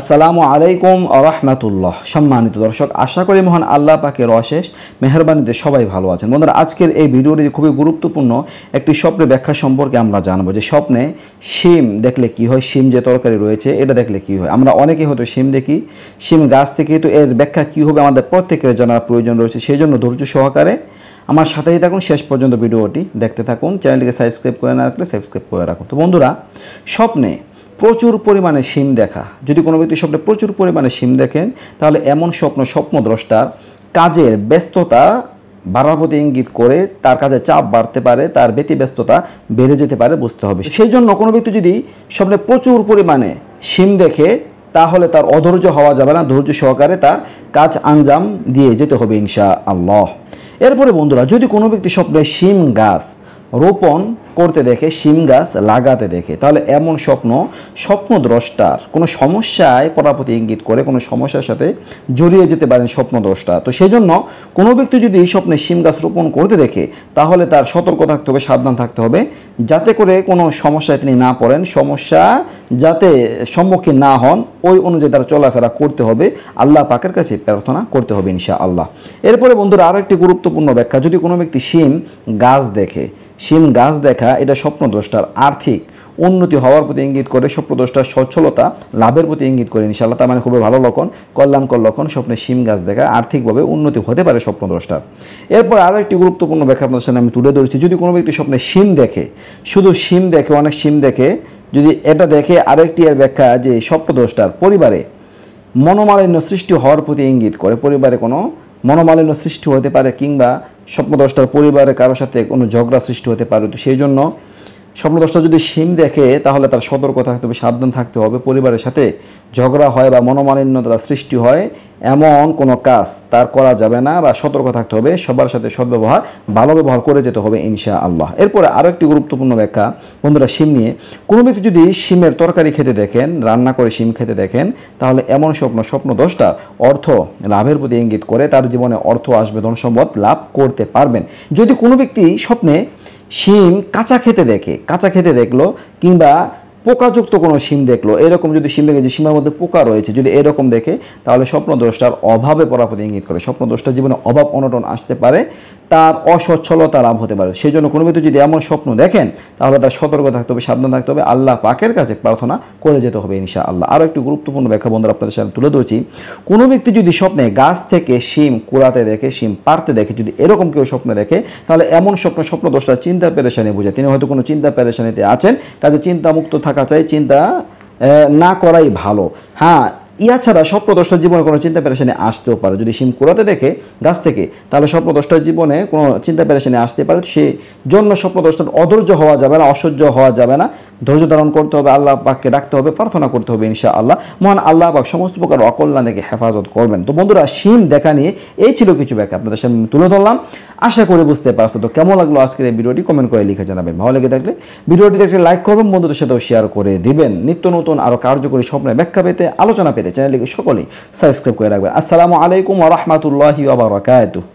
আসসালামু আলাইকুম রহমাতুল্লাহ সম্মানিত দর্শক আশা করি মহান আল্লাহ পাকের অশেষ মেহরবানিতে সবাই ভালো আছেন বন্ধুরা আজকের এই ভিডিওটি খুবই গুরুত্বপূর্ণ একটি স্বপ্নের ব্যাখ্যা সম্পর্কে আমরা জানবো যে স্বপ্নে শিম দেখলে কি হয় শিম যে তরকারি রয়েছে এটা দেখলে কি হয় আমরা অনেকে হয়তো শিম দেখি শিম গাছ থেকে তো এর ব্যাখ্যা কি হবে আমাদের প্রত্যেকের জানার প্রয়োজন রয়েছে সেই জন্য ধৈর্য সহকারে আমার সাথেই থাকুন শেষ পর্যন্ত ভিডিওটি দেখতে থাকুন চ্যানেলটিকে সাবস্ক্রাইব করে না রাখলে সাবস্ক্রাইব করে রাখুন তো বন্ধুরা স্বপ্নে প্রচুর পরিমাণে সিম দেখা যদি কোনো ব্যক্তি স্বপ্নে প্রচুর পরিমাণে সিম দেখেন তাহলে এমন স্বপ্ন স্বপ্নদ্রষ্টার কাজের ব্যস্ততা বাড়ার প্রতি ইঙ্গিত করে তার কাজে চাপ বাড়তে পারে তার ব্যতি ব্যস্ততা বেড়ে যেতে পারে বুঝতে হবে সেই জন্য কোনো ব্যক্তি যদি স্বপ্নে প্রচুর পরিমাণে সিম দেখে তাহলে তার অধৈর্য হওয়া যাবে না ধৈর্য সহকারে তার কাজ আঞ্জাম দিয়ে যেতে হবে ইনশা আল্লাহ এরপরে বন্ধুরা যদি কোনো ব্যক্তি স্বপ্নে সিম গাছ রোপণ করতে দেখে শিম গাছ লাগাতে দেখে তাহলে এমন স্বপ্ন স্বপ্নদ্রষ্টার কোনো সমস্যায় পরাপতি ইঙ্গিত করে কোনো সমস্যার সাথে জড়িয়ে যেতে পারেন স্বপ্নদ্রষ্টা তো সেই জন্য কোনো ব্যক্তি যদি এই স্বপ্নে শিম গাছ রোপণ করতে দেখে তাহলে তার সতর্ক থাকতে হবে সাবধান থাকতে হবে যাতে করে কোনো সমস্যায় তিনি না পড়েন সমস্যা যাতে সম্মুখীন না হন ওই অনুযায়ী তারা চলাফেরা করতে হবে আল্লাহ পাকের কাছে প্রার্থনা করতে হবে ইনশা আল্লাহ এরপরে বন্ধুরা আরও একটি গুরুত্বপূর্ণ ব্যাখ্যা যদি কোনো ব্যক্তি শিম গাছ দেখে শিম গাছ দেখা এটা স্বপ্নদ্রষ্টার আর্থিক উন্নতি হওয়ার প্রতি ইঙ্গিত করে স্বপ্নদ্রষ্টার সচ্ছলতা লাভের প্রতি ইঙ্গিত করে ইনশাল্লাহ তার মানে খুবই ভালো লক্ষণ কল্যাণকর লক্ষণ স্বপ্নে শিম গাছ দেখা আর্থিকভাবে উন্নতি হতে পারে স্বপ্নদ্রষ্টার এরপর আরও একটি গুরুত্বপূর্ণ ব্যাখ্যা আপনাদের সামনে আমি তুলে ধরেছি যদি কোনো ব্যক্তি স্বপ্নে শিম দেখে শুধু শিম দেখে অনেক শিম দেখে যদি এটা দেখে আরেকটি এর ব্যাখ্যা যে স্বপ্নদ্রষ্টার পরিবারে মনোমালিন্য সৃষ্টি হওয়ার প্রতি ইঙ্গিত করে পরিবারে কোনো মনোমালিন্য সৃষ্টি হতে পারে কিংবা স্বপ্নদ্রষ্টার পরিবারে কারোর সাথে কোনো ঝগড়া সৃষ্টি হতে পারে তো সেই জন্য স্বপ্নদ্রষ্টা যদি সিম দেখে তাহলে তার সতর্ক থাকতে হবে সাবধান থাকতে হবে পরিবারের সাথে ঝগড়া হয় বা তার সৃষ্টি হয় এমন কোনো কাজ তার করা যাবে না বা সতর্ক থাকতে হবে সবার সাথে সদ্ব্যবহার ভালো ব্যবহার করে যেতে হবে ইনশা আল্লাহ এরপরে আরও একটি গুরুত্বপূর্ণ ব্যাখ্যা বন্ধুরা সিম নিয়ে কোনো ব্যক্তি যদি সিমের তরকারি খেতে দেখেন রান্না করে সিম খেতে দেখেন তাহলে এমন স্বপ্ন স্বপ্ন দশটা অর্থ লাভের প্রতি ইঙ্গিত করে তার জীবনে অর্থ আসবে ধন সম্পদ লাভ করতে পারবেন যদি কোনো ব্যক্তি স্বপ্নে শিম কাঁচা খেতে দেখে কাঁচা খেতে দেখলো কিংবা পোকাযুক্ত কোনো সিম দেখলো এরকম যদি সিম দেখে যে সিমের মধ্যে পোকা রয়েছে যদি এরকম দেখে তাহলে স্বপ্নদ্রষ্টার অভাবে পরাপতি ইঙ্গিত করে স্বপ্নদ্রষ্টার জীবনে অভাব অনটন আসতে পারে তার অসচ্ছলতা লাভ হতে পারে সেই জন্য কোনো ব্যক্তি যদি এমন স্বপ্ন দেখেন তাহলে তার সতর্ক থাকতে হবে সাবধান থাকতে হবে আল্লাহ পাকের কাছে প্রার্থনা করে যেতে হবে ইনশা আল্লাহ আরও একটি গুরুত্বপূর্ণ ব্যাখ্যা বন্ধুরা আপনাদের সামনে তুলে ধরছি কোনো ব্যক্তি যদি স্বপ্নে গাছ থেকে শিম কুড়াতে দেখে শিম পারতে দেখে যদি এরকম কেউ স্বপ্ন দেখে তাহলে এমন স্বপ্ন দোষটা চিন্তা পেরেশানি বোঝায় তিনি হয়তো কোনো চিন্তা পেরেশানিতে আছেন কাজে চিন্তামুক্ত থাকা থাকা চাই চিন্তা না করাই ভালো হ্যাঁ ইয়া ছাড়া স্বপ্রদষ্টার জীবনে কোনো চিন্তা পেরেশানি আসতেও পারে যদি সিম কুড়াতে দেখে গাছ থেকে তাহলে স্বপ্নদষ্টার জীবনে কোনো চিন্তা পেরেশানি আসতে পারে সে জন্য স্বপ্নদষ্টার অধৈর্য হওয়া যাবে না অসহ্য হওয়া যাবে না ধৈর্য ধারণ করতে হবে আল্লাহ পাককে ডাকতে হবে প্রার্থনা করতে হবে ইনশা আল্লাহ মহান আল্লাহ পাক সমস্ত প্রকার অকল্যাণ থেকে হেফাজত করবেন তো বন্ধুরা সিম দেখা নিয়ে এই ছিল কিছু ব্যাখ্যা আপনাদের সামনে তুলে ধরলাম আশা করে বুঝতে পারছে তো কেমন লাগলো আজকের এই ভিডিওটি কমেন্ট করে লিখে জানাবেন ভালো লেগে থাকলে ভিডিওটি দেখলে লাইক করবেন বন্ধুদের সাথেও শেয়ার করে দিবেন নিত্য নতুন আরও কার্যকরী স্বপ্নের ব্যাখ্যা পেতে আলোচনা পেতে পেতে চ্যানেলটিকে সকলেই সাবস্ক্রাইব করে রাখবেন আসসালামু আলাইকুম ওয়া বারাকাতুহু